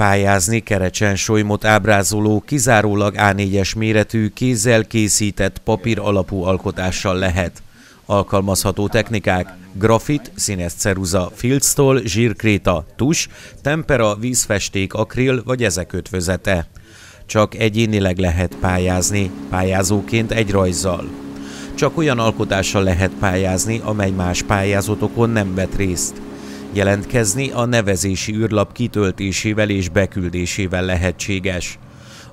pályázni Kerecsen-Solymot ábrázoló, kizárólag A4-es méretű, kézzel készített papír alapú alkotással lehet. Alkalmazható technikák grafit, színes ceruza, filctól, zsírkréta, tus, tempera, vízfesték, akril vagy ezek ötvözete. Csak egyénileg lehet pályázni, pályázóként egy rajzzal. Csak olyan alkotással lehet pályázni, amely más pályázatokon nem vett részt. Jelentkezni a nevezési űrlap kitöltésével és beküldésével lehetséges.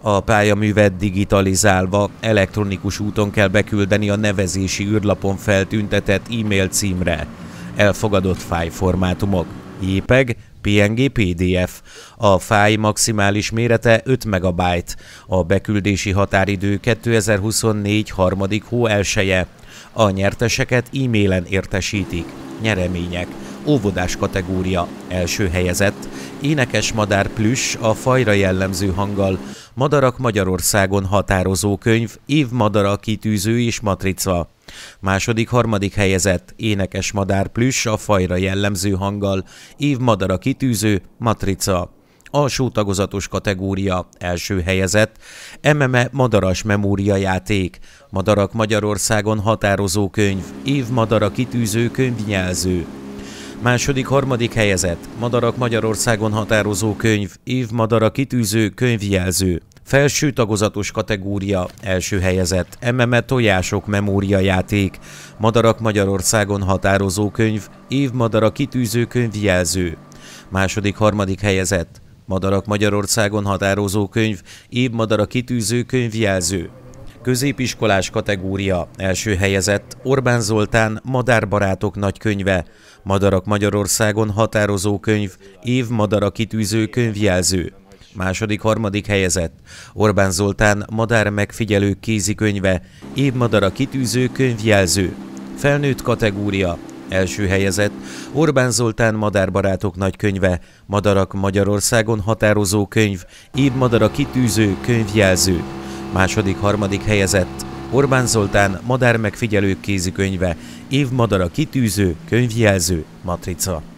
A pályaművet digitalizálva elektronikus úton kell beküldeni a nevezési űrlapon feltüntetett e-mail címre. Elfogadott fájlformátumok. JPEG, PNG, PDF. A fáj maximális mérete 5 MB. A beküldési határidő 2024. harmadik hó elseje. A nyerteseket e-mailen értesítik. Nyeremények óvodás kategória első helyezett, énekes madár plüss a fajra jellemző hanggal, Madarak Magyarországon határozó könyv, Év madara kitűző és matrica. Második, harmadik helyezett, énekes madár plüss a fajra jellemző hanggal, Év madara kitűző, matrica alsó tagozatos kategória, első helyezett, MME Madaras Memória Játék, Madarak Magyarországon határozó könyv, Év Madara kitűző könyvnyelző, Második, harmadik helyezett. Madarak Magyarországon határozó könyv. Év madara kitűző könyvjelző. Felső tagozatos kategória, első helyezett, MME Tojások memóriajáték, Madarak Magyarországon határozó könyv, Évmadara kitűző könyvjelző. Második, harmadik helyezett, Madarak Magyarországon határozó könyv, Évmadara kitűző könyvjelző középiskolás kategória, első helyezett Orbán Zoltán Madárbarátok nagykönyve, Madarak Magyarországon határozó könyv, év madara kitűző könyvjelző. Második, harmadik helyezett Orbán Zoltán Madár megfigyelő kézikönyve, év madara kitűző könyvjelző. Felnőtt kategória, első helyezett Orbán Zoltán Madárbarátok nagykönyve, Madarak Magyarországon határozó könyv, év madara kitűző könyvjelző. Második-harmadik helyezett Orbán Zoltán Madár megfigyelők kézikönyve, Évmadara kitűző, könyvjelző, matrica.